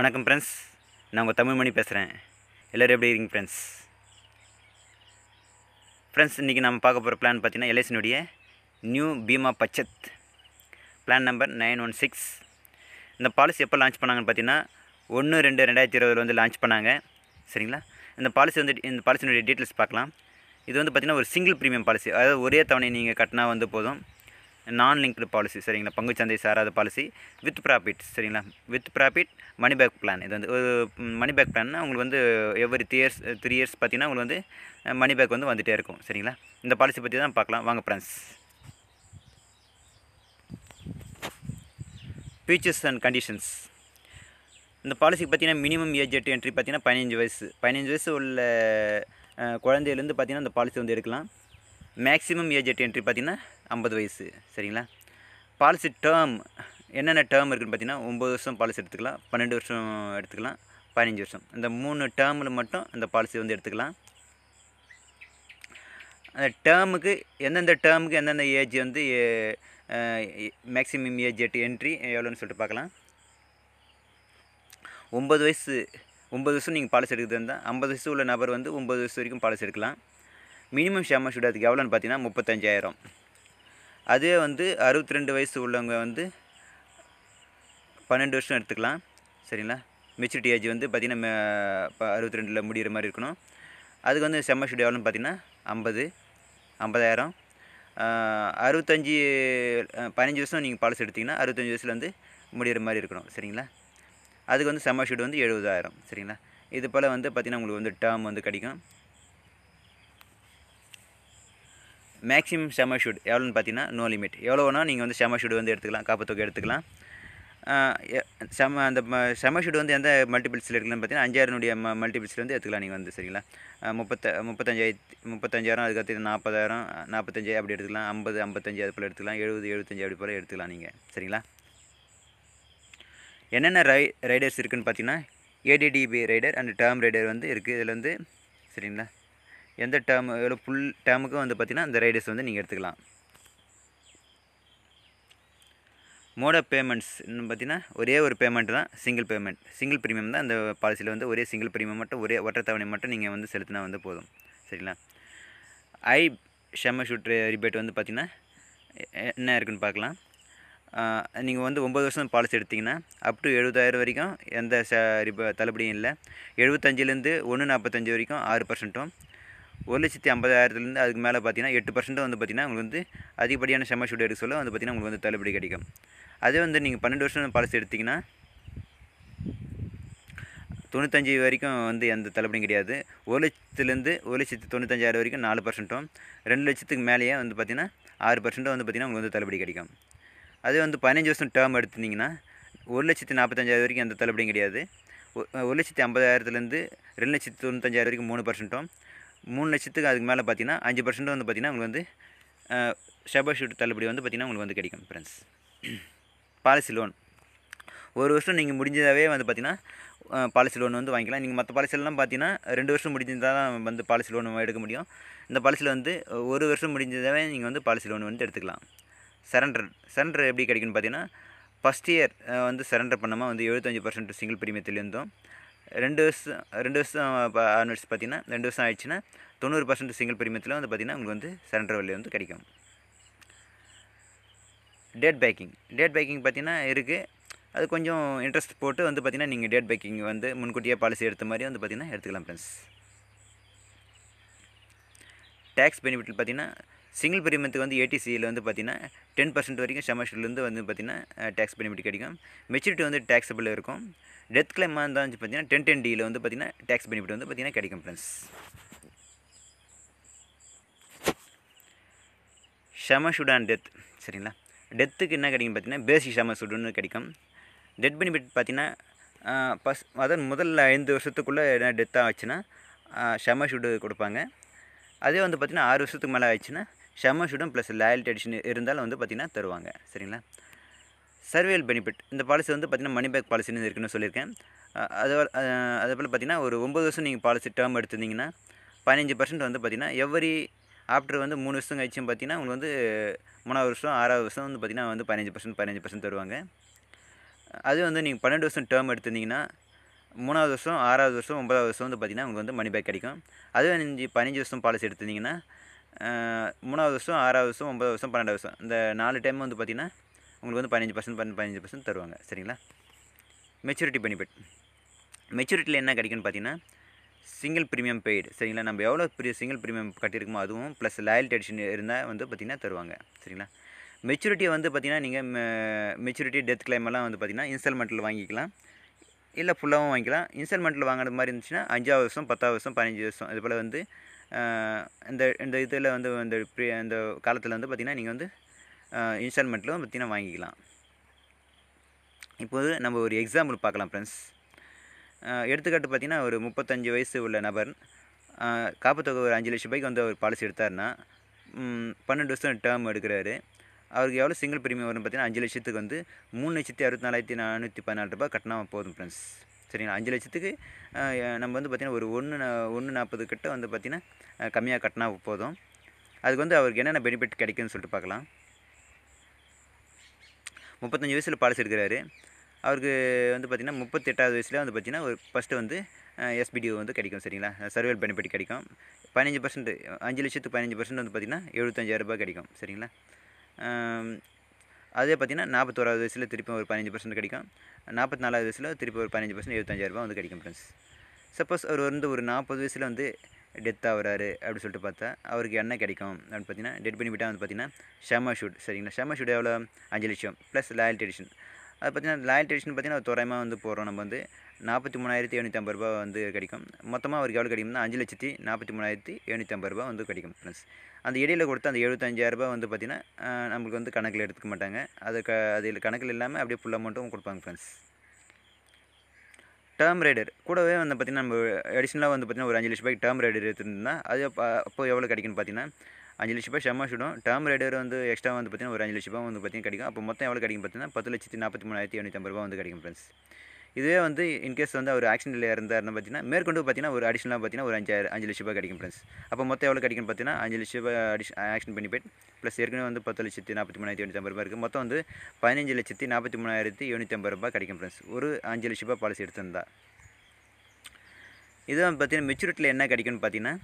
வணக்கம் ஃப்ரெண்ட்ஸ் நான் உங்கள் தமிழ் மணி பேசுகிறேன் எல்லோரும் எப்படி இருக்கீங்க ஃப்ரெண்ட்ஸ் ஃப்ரெண்ட்ஸ் இன்றைக்கி நம்ம பார்க்க போகிற பிளான் பார்த்திங்கன்னா எல்ஐசினுடைய new Bima Bachat plan number nine one six இந்த பாலிசி எப்போ லான்ச் பண்ணாங்கன்னு பார்த்தீங்கன்னா ஒன்று ரெண்டு ரெண்டாயிரத்தி இருபதில் வந்து லான்ச் பண்ணாங்க சரிங்களா இந்த பாலிசி வந்து இந்த பாலிசினுடைய டீட்டெயில்ஸ் பார்க்கலாம் இது வந்து பார்த்திங்கன்னா ஒரு சிங்கிள் ப்ரீமியம் பாலிசி அதாவது ஒரே தவணை நீங்கள் கட்டினா வந்து போதும் நான் லிங்க்டு பாலிசி சரிங்களா பங்குச்சந்தை சாராத பாலிசி வித் ப்ராஃபிட் சரிங்களா with profit money back plan இது வந்து ஒரு மணி பேக் பிளான்னா உங்களுக்கு வந்து every three years three years பார்த்தீங்கன்னா உங்களுக்கு வந்து மணி பேக் வந்து வந்துகிட்டே இருக்கும் சரிங்களா இந்த பாலிசி பற்றி தான் பார்க்கலாம் வாங்க ஃப்ரெண்ட்ஸ் ஃபீச்சர்ஸ் அண்ட் கண்டிஷன்ஸ் இந்த பாலிசி பார்த்தீங்கன்னா மினிமம் ஏஜ் எட்டு என்ட்ரி பார்த்தீங்கன்னா பதினஞ்சு வயசு பதினஞ்சு வயசு உள்ள குழந்தையிலேருந்து பார்த்தீங்கன்னா அந்த பாலிசி வந்து எடுக்கலாம் மேக்ஸிமம் ஏஜ் எட்டு என்ட்ரி பார்த்தீங்கன்னா ஐம்பது வயசு சரிங்களா பாலிசி டேர்ம் என்னென்ன டேர்ம் இருக்குதுன்னு பார்த்தீங்கன்னா ஒம்பது வருஷம் பாலிசி எடுத்துக்கலாம் பன்னெண்டு வருஷம் எடுத்துக்கலாம் பதினஞ்சு வருஷம் இந்த மூணு டேர்மில் மட்டும் இந்த பாலிசி வந்து எடுத்துக்கலாம் அந்த டேர்முக்கு எந்தெந்த டேர்முக்கு எந்தெந்த ஏஜ் வந்து மேக்ஸிமம் ஏஜ் எட்டு என்ட்ரி எவ்வளோன்னு சொல்லிட்டு பார்க்கலாம் ஒம்பது வயசு ஒம்பது வருஷம் நீங்கள் பாலிசி எடுக்கிறது இருந்தால் ஐம்பது வயசு உள்ள நபர் வந்து ஒம்பது வயசு வரைக்கும் பாலிசி எடுக்கலாம் மினிமம் ஷேர் ஷூட் அதுக்கு எவ்வளோன்னு பார்த்தீங்கன்னா முப்பத்தஞ்சாயிரம் அதே வந்து அறுபத்தி ரெண்டு வயசு உள்ளவங்க வந்து பன்னெண்டு வருஷம் எடுத்துக்கலாம் சரிங்களா மெச்சூரிட்டி ஏஜ் வந்து பார்த்திங்கன்னா அறுபத்தி ரெண்டில் முடிகிற மாதிரி இருக்கணும் அதுக்கு வந்து ஷூட் எவ்வளோன்னு பார்த்திங்கன்னா ஐம்பது ஐம்பதாயிரம் அறுபத்தஞ்சி பதினஞ்சு வருஷம் நீங்கள் பாலிசி எடுத்திங்கன்னா அறுபத்தஞ்சி வயசுலேருந்து முடிகிற மாதிரி இருக்கணும் சரிங்களா அதுக்கு வந்து ஷூட் வந்து எழுபதாயிரம் சரிங்களா இது போல் வந்து பார்த்திங்கன்னா உங்களுக்கு வந்து டேர்ம் வந்து கிடைக்கும் மேக்ஸிமம் ஷூட் எவ்வளோன்னு பார்த்தீங்கன்னா நோ லிமிட் எவ்வளோனா நீங்கள் வந்து ஷூட் வந்து எடுத்துக்கலாம் காப்பத்தொகை எடுத்துக்கலாம் செம அந்த ஷூட் வந்து எந்த மல்டிபிள்ஸில் எடுக்கலாம்னு பார்த்தீங்கன்னா அஞ்சாயிரனுடைய ம மல்டிபிள்ஸில் வந்து எடுத்துக்கலாம் நீங்கள் வந்து சரிங்களா முப்பத்த முப்பத்தஞ்சாயிரத்தி முப்பத்தஞ்சாயிரம் அதுக்கடுத்து நாற்பதாயிரம் நாற்பத்தஞ்சாயிரம் அப்படி எடுத்துக்கலாம் ஐம்பது ஐம்பத்தஞ்சு அது போல் எடுத்துக்கலாம் எழுபது எழுபத்தஞ்சு அப்படி போல் எடுத்துக்கலாம் நீங்கள் சரிங்களா என்னென்ன ரை ரைடர்ஸ் இருக்குதுன்னு பார்த்தீங்கன்னா ADDB rider and term rider வந்து இருக்குது இதில் வந்து சரிங்களா எந்த டேர்ம் எவ்வளோ ஃபுல் டேர்முக்கும் வந்து பார்த்திங்கன்னா இந்த ரைடர்ஸ் வந்து நீங்கள் எடுத்துக்கலாம் மோட் ஆஃப் பேமெண்ட்ஸ் இன்னும் பார்த்தீங்கன்னா ஒரே ஒரு பேமெண்ட் தான் சிங்கிள் பேமெண்ட் சிங்கிள் ப்ரீமியம் தான் அந்த பாலிசியில் வந்து ஒரே சிங்கிள் ப்ரீமியம் மட்டும் ஒரே ஒற்றை தவணை மட்டும் நீங்கள் வந்து செலுத்தினா வந்து போதும் சரிங்களா ஐ ஷம்ம ஷூட் ரிபேட் வந்து பார்த்திங்கன்னா என்ன இருக்குன்னு பார்க்கலாம் நீங்கள் வந்து ஒம்பது வருஷம் பாலிசி எடுத்திங்கன்னா அப் டு எழுபதாயிரம் வரைக்கும் எந்த ச ரிப தள்ளுபடியும் இல்லை எழுபத்தஞ்சிலேருந்து ஒன்று நாற்பத்தஞ்சு வரைக்கும் ஆறு பர்சன்ட்டும் ஒரு லட்சத்தி ஐம்பதாயிரத்துலேருந்து அதுக்கு மேலே பார்த்தீங்கன்னா எட்டு பர்சன்ட் வந்து பார்த்திங்கன்னா உங்களுக்கு வந்து அதிகப்படியான செமஸ்டூட் எடுக்க சொல்ல வந்து பார்த்திங்கன்னா உங்களுக்கு வந்து தள்ளுபடி கிடைக்கும் அதே வந்து நீங்கள் பன்னெண்டு வருஷம் பாலிசி எடுத்திங்கன்னா தொண்ணூத்தஞ்சு வரைக்கும் வந்து எந்த தள்ளுபடியும் கிடையாது ஒரு லட்சத்துலேருந்து ஒரு லட்சத்து தொண்ணூத்தஞ்சாயிரம் வரைக்கும் நாலு பர்சன்ட்டும் ரெண்டு லட்சத்துக்கு மேலேயே வந்து பார்த்திங்கன்னா ஆறு பர்சன்ட்டும் வந்து பார்த்திங்கன்னா உங்களுக்கு வந்து தள்ளுபடி கிடைக்கும் அதே வந்து பதினஞ்சு வருஷம் டேர்ம் எடுத்துட்டிங்கன்னா ஒரு லட்சத்து நாற்பத்தஞ்சாயிரம் வரைக்கும் எந்த தள்ளுபடியும் கிடையாது ஒரு லட்சத்து ஐம்பதாயிரத்துலேருந்து ரெண்டு லட்சத்து தொண்ணூத்தஞ்சாயிரம் வரைக்கும் மூணு பர்சன்ட்டும் மூணு லட்சத்துக்கு அதுக்கு மேலே பார்த்தீங்கன்னா அஞ்சு பர்சன்ட் வந்து பார்த்திங்கன்னா உங்களுக்கு வந்து ஷபர் ஷூட் தள்ளுபடி வந்து பார்த்திங்கன்னா உங்களுக்கு வந்து கிடைக்கும் ஃப்ரெண்ட்ஸ் பாலிசி லோன் ஒரு வருஷம் நீங்கள் முடிஞ்சதாகவே வந்து பார்த்திங்கன்னா பாலிசி லோன் வந்து வாங்கிக்கலாம் நீங்கள் மற்ற பாலிசிலலாம் பார்த்தீங்கன்னா ரெண்டு வருஷம் முடிஞ்சதாக தான் வந்து பாலிசி லோன் எடுக்க முடியும் இந்த பாலிசியில் வந்து ஒரு வருஷம் முடிஞ்சதாகவே நீங்கள் வந்து பாலிசி லோன் வந்து எடுத்துக்கலாம் சரண்டர் சரண்டர் எப்படி கிடைக்குன்னு பார்த்தீங்கன்னா ஃபஸ்ட் இயர் வந்து சரண்டர் பண்ணாமல் வந்து எழுபத்தஞ்சு பர்சன்ட் சிங்கிள் பிரீமியத்துலேருந்தும் ரெண்டு வருஷம் ரெண்டு வருஷம் ஆன்வர்ஸ் பார்த்தீங்கன்னா ரெண்டு வருஷம் ஆயிடுச்சுன்னா தொண்ணூறு பர்சன்ட் சிங்கிள் பிரிமத்தில் வந்து பார்த்திங்கன்னா உங்களுக்கு வந்து சரண்டர் வேல்யூ வந்து கிடைக்கும் டேட் பேக்கிங் டேட் பேக்கிங் பார்த்திங்கன்னா இருக்குது அது கொஞ்சம் இன்ட்ரெஸ்ட் போட்டு வந்து பார்த்திங்கன்னா நீங்கள் டேட் பேக்கிங் வந்து முன்கூட்டியே பாலிசி எடுத்த மாதிரி வந்து பார்த்திங்கன்னா எடுத்துக்கலாம் ஃப்ரெண்ட்ஸ் டேக்ஸ் பெனிஃபிட்டில் பார்த்திங்கன்னா சிங்கிள் பிரீமியத்துக்கு வந்து ஏடிசியில் வந்து பார்த்திங்கன்னா டென் பர்சன்ட் வரைக்கும் செமஸ்டர்லேருந்து வந்து பார்த்திங்கன்னா டேக்ஸ் பெனிஃபிட் கிடைக்கும் மெச்சூரிட்டி வந்து டேக்ஸபிள் இருக்கும் டெத் கிளைம் இருந்தால் வந்து பார்த்திங்கன்னா டென் டென் டியில் வந்து பார்த்திங்கன்னா டேக்ஸ் பெனிஃபிட் வந்து பார்த்திங்கன்னா கிடைக்கும் ஃப்ரெண்ட்ஸ் அண்ட் டெத் சரிங்களா டெத்துக்கு என்ன கிடைக்கும் பார்த்தீங்கன்னா பேசிக் ஷமசுடுன்னு கிடைக்கும் டெத் பெனிஃபிட் பார்த்திங்கன்னா பஸ் அதன் முதல் ஐந்து வருஷத்துக்குள்ளே என்ன டெத்தாக ஆச்சுன்னா ஷமசுடு கொடுப்பாங்க அதே வந்து பார்த்திங்கன்னா ஆறு வருஷத்துக்கு மேலே ஆயிடுச்சுன்னா ஷூடும் ப்ளஸ் லாயல்ட்டி அடிஷன் இருந்தாலும் வந்து பார்த்திங்கன்னா தருவாங்க சரிங்களா சர்வேல் பெனிஃபிட் இந்த பாலிசி வந்து பார்த்திங்கன்னா மணி பேக் பாலிசின்னு இருக்குன்னு சொல்லியிருக்கேன் அது அதே போல் பார்த்திங்கன்னா ஒரு ஒம்பது வருஷம் நீங்கள் பாலிசி டேர்ம் எடுத்திருந்தீங்கன்னா பதினஞ்சு பர்சன்ட் வந்து பார்த்திங்கன்னா எவ்வரி ஆஃப்டர் வந்து மூணு வருஷம் கழிச்சும் பார்த்திங்கன்னா உங்களுக்கு வந்து மூணாவது வருஷம் ஆறாவது வருஷம் வந்து பார்த்திங்கன்னா வந்து பதினஞ்சு பர்சன்ட் பதினஞ்சு பர்சன்ட் தருவாங்க அது வந்து நீங்கள் பன்னெண்டு வருஷம் டேர்ம் எடுத்திருந்தீங்கன்னா மூணாவது வருஷம் ஆறாவது வருஷம் ஒன்பதாவது வருஷம் வந்து பார்த்திங்கன்னா உங்களுக்கு வந்து மணி பேக் கிடைக்கும் அதுவே அஞ்சு பதினஞ்சு வருஷம் பாலிசி எடுத்திருந்தீங்கன்னா மூணாவது வருஷம் ஆறாவது வருஷம் ஒம்பது வருஷம் பன்னெண்டு வருஷம் இந்த நாலு டைம் வந்து பார்த்திங்கன்னா உங்களுக்கு வந்து பதினஞ்சு பர்சன்ட் பதினஞ்சு பர்சன்ட் தருவாங்க சரிங்களா மெச்சூரிட்டி பெனிஃபிட் மெச்சூரிட்டியில் என்ன கிடைக்குன்னு பார்த்தீங்கன்னா சிங்கிள் ப்ரீமியம் பெய்டு சரிங்களா நம்ம எவ்வளோ பெரிய சிங்கிள் ப்ரீமியம் கட்டியிருக்குமோ அதுவும் ப்ளஸ் லாயல்ட்டி அடிஷன் இருந்தால் வந்து பார்த்திங்கன்னா தருவாங்க சரிங்களா மெச்சூரிட்டியை வந்து பார்த்திங்கன்னா நீங்கள் மெச்சூரிட்டி டெத் கிளைமெல்லாம் வந்து பார்த்திங்கன்னா இன்ஸ்டால்மெண்ட்டில் வாங்கிக்கலாம் இல்லை ஃபுல்லாகவும் வாங்கிக்கலாம் இன்ஸ்டால்மெண்ட்டில் வாங்குறது மாதிரி இருந்துச்சுன்னா அஞ்சாவது வருஷம் பத்தாவது வருஷம் பதினஞ்சு வருஷம் இதுபோல் வந்து இந்த இந்த இதில் வந்து இந்த ப்ரீ இந்த காலத்தில் வந்து பார்த்திங்கன்னா நீங்கள் வந்து இன்ஸ்டால்மெண்ட்டில் பார்த்திங்கன்னா வாங்கிக்கலாம் இப்போது நம்ம ஒரு எக்ஸாம்பிள் பார்க்கலாம் ஃப்ரெண்ட்ஸ் எடுத்துக்காட்டு பார்த்திங்கன்னா ஒரு முப்பத்தஞ்சு வயசு உள்ள நபர் காப்புத்தொகை ஒரு அஞ்சு லட்ச ரூபாய்க்கு வந்து அவர் பாலிசி எடுத்தார்னா பன்னெண்டு வருஷம் டேர்ம் எடுக்கிறாரு அவருக்கு எவ்வளோ சிங்கிள் ப்ரீமியம் வரும்னு பார்த்தீங்கன்னா அஞ்சு லட்சத்துக்கு வந்து மூணு லட்சத்தி அறுபத்தி நாலாயிரத்தி நானூற்றி பதினாலு ரூபாய் கட்டினா போதும் ஃப்ரெண்ட்ஸ் சரிங்களா அஞ்சு லட்சத்துக்கு நம்ம வந்து பார்த்திங்கன்னா ஒரு ஒன்று ஒன்று நாற்பது கிட்ட வந்து பார்த்திங்கன்னா கம்மியாக கட்டினா போதும் அதுக்கு வந்து அவருக்கு என்னென்ன பெனிஃபிட் கிடைக்குன்னு சொல்லிட்டு பார்க்கலாம் முப்பத்தஞ்சு வயசில் பாலிசி எடுக்கிறாரு அவருக்கு வந்து பார்த்திங்கன்னா முப்பத்தெட்டாவது வயசில் வந்து பார்த்திங்கன்னா ஒரு ஃபஸ்ட்டு வந்து எஸ்பிடிஓ வந்து கிடைக்கும் சரிங்களா சர்வேல் பெனிஃபிட் கிடைக்கும் பதினஞ்சு பர்சன்ட் அஞ்சு லட்சத்துக்கு பதினஞ்சு பர்சன்ட் வந்து பார்த்திங்கன்னா எழுபத்தஞ்சாயிரரூபா கிடைக்கும் சரிங்களா அதே பார்த்திங்கன்னா நாற்பத்தோராவது வயசில் திருப்பி ஒரு பதினஞ்சு பர்சன்ட் கிடைக்கும் நாற்பத்தி நாலாவது வயசில் திருப்பி ஒரு பதினஞ்சு பர்சன்ட் எழுபத்தஞ்சாயிரரூபா வந்து கிடைக்கும் ஃப்ரெண்ட்ஸ் சப்போஸ் அவர் வந்து ஒரு நாற்பது வயசில் வந்து டெத் ஆகிறாரு அப்படின்னு சொல்லிட்டு பார்த்தா அவருக்கு என்ன கிடைக்கும் அப்படின்னு பார்த்தீங்கன்னா டெட் பெனிஃபிட்டாக வந்து பார்த்தீங்கன்னா ஷமா ஷூட் சரிங்களா ஷமா ஷூட் எவ்வளோ அஞ்சு லட்சம் ப்ளஸ் லாயல் ட்ரெடிஷன் அது பார்த்தீங்கன்னா லாயல் ட்ரெடிஷன் பார்த்தீங்கன்னா தோராயமாக வந்து போகிறோம் நம்ம வந்து நாற்பத்தி மூணாயிரத்தி எழுநூற்றி ஐம்பது ரூபா வந்து கிடைக்கும் மொத்தமாக அவருக்கு எவ்வளோ கிடைக்கும்னா அஞ்சு லட்சத்தி நாற்பத்தி மூணாயிரத்தி எழுநூற்றி ஐம்பது ரூபா வந்து கிடைக்கும் ஃப்ரெண்ட்ஸ் அந்த இடையில் கொடுத்த அந்த எழுபத்தஞ்சாயிரம் எழுபத்தஞ்சாயிரரூபா வந்து பார்த்திங்கன்னா நம்மளுக்கு வந்து கணக்கில் எடுத்துக்க மாட்டாங்க அது க அதில் கணக்கில் இல்லாமல் அப்படியே ஃபுல் அமௌண்ட்டும் கொடுப்பாங்க ஃப்ரெண்ட்ஸ் டேர்ம் ரைடர் கூடவே வந்து பார்த்திங்கன்னா நம்ம அடிஷ்னலாக வந்து பார்த்திங்கன்னா ஒரு அஞ்சு லட்ச ரூபாய்க்கு டேர்ம் ரைடர் எடுத்துருந்தா அது அப்போ எவ்வளோ கிடைக்குன்னு பார்த்தீங்கன்னா அஞ்சு லட்ச ரூபாய் ஷமா சுடும் டேர்ம் ரைடர் வந்து எக்ஸ்ட்ரா வந்து பார்த்திங்கன்னா ஒரு அஞ்சு லட்ச ரூபா வந்து பார்த்திங்கன்னா கிடைக்கும் அப்போ மொத்தம் எவ்வளோ கிடைக்கும் பார்த்திங்கன்னா பத்து லட்சத்தி நாற்பத்தி மூணாயிரத்தி ஐநூற்றி ரூபா வந்து கிடைக்கும் ஃப்ரெண்ட்ஸ் இதுவே வந்து இன்கேஸ் வந்து அவர் ஆக்சிடென்ட்டில் இருந்தார்னு பார்த்தீங்கன்னா மேற்கொண்டு பார்த்தீங்கன்னா ஒரு அடிஷனலாக பார்த்தீங்கன்னா ஒரு அஞ்சாயிரம் அஞ்சு லட்ச ரூபாய் கிடைக்கும் ஃப்ரெண்ட்ஸ் அப்போ மொத்தம் எவ்வளோ கிடைக்கும் பார்த்தீங்கன்னா அஞ்சு லட்ச ரூபாய் அடிஷ் ஆக்ஷன் பெனிஃபிட் ப்ளஸ் ஏற்கனவே வந்து பத்து லட்சத்தி நாற்பத்தி மூணாயிரத்தி எண்ணூற்றி ரூபாய் இருக்குது மொத்தம் வந்து பதினஞ்சு லட்சத்தி நாற்பத்தி மூணாயிரத்தி எண்ணூற்றி ஐம்பது ரூபாய் கிடைக்கும் ஃப்ரெண்ட்ஸ் ஒரு அஞ்சு லட்ச ரூபாய் பாலிசி எடுத்திருந்தா இதுதான் பார்த்தீங்கன்னா மெச்சூரிட்டியில் என்ன கிடைக்கும்னு பார்த்தீங்கன்னா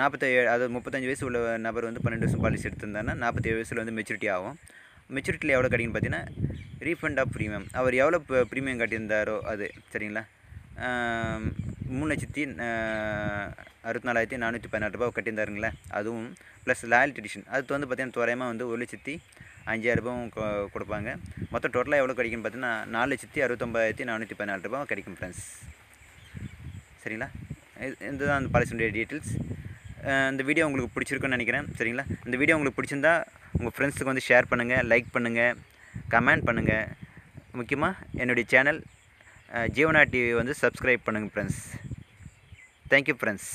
நாற்பத்தேழு அது முப்பத்தஞ்சு வயசு உள்ள நபர் வந்து பன்னெண்டு வருஷம் பாலிசி எடுத்திருந்தாங்கன்னா நாற்பத்தேழு வயசில் வந்து மெச்சூரிட்டி ஆகும் மெச்சூரிட்டியில் எவ்வளோ கிடைக்குன்னு பார்த்தீங்கன்னா ரீஃபண்ட் ஆஃப் ப்ரீமியம் அவர் எவ்வளோ ப்ரீமியம் கட்டியிருந்தாரோ அது சரிங்களா மூணு லட்சத்தி அறுபத்தி நாலாயிரத்தி நானூற்றி பதினாறு ரூபா கட்டியிருந்தாருங்களே அதுவும் ப்ளஸ் லாயல் ட்ரெடிஷன் அது வந்து பார்த்திங்கன்னா தோராயமாக வந்து ஒரு லட்சத்தி அஞ்சாயிரம் ரூபாவும் கொடுப்பாங்க மொத்தம் டோட்டலாக எவ்வளோ கிடைக்கும் பார்த்தீங்கன்னா நாலு லட்சத்தி அறுபத்தொம்பதாயிரத்தி நானூற்றி பதினாலு ரூபா கிடைக்கும் ஃப்ரெண்ட்ஸ் சரிங்களா இதுதான் அந்த பாலிசியுடைய டீட்டெயில்ஸ் இந்த வீடியோ உங்களுக்கு பிடிச்சிருக்குன்னு நினைக்கிறேன் சரிங்களா இந்த வீடியோ உங்களுக்கு பிடிச்சிருந்தா உங்கள் ஃப்ரெண்ட்ஸுக்கு வந்து ஷேர் பண்ணுங்கள் லைக் பண்ணுங்கள் கமெண்ட் பண்ணுங்கள் முக்கியமாக என்னுடைய சேனல் ஜீவனா டிவி வந்து சப்ஸ்கிரைப் பண்ணுங்கள் ஃப்ரெண்ட்ஸ் தேங்க்யூ ஃப்ரெண்ட்ஸ்